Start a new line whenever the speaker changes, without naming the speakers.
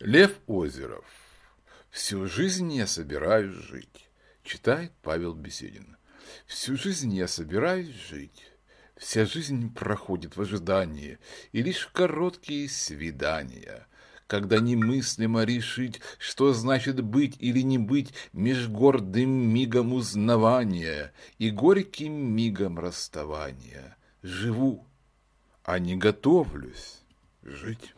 Лев Озеров. «Всю жизнь я собираюсь жить», – читает Павел Беседин. «Всю жизнь я собираюсь жить». Вся жизнь проходит в ожидании, и лишь короткие свидания, когда немыслимо решить, что значит быть или не быть меж гордым мигом узнавания и горьким мигом расставания. Живу, а не готовлюсь жить.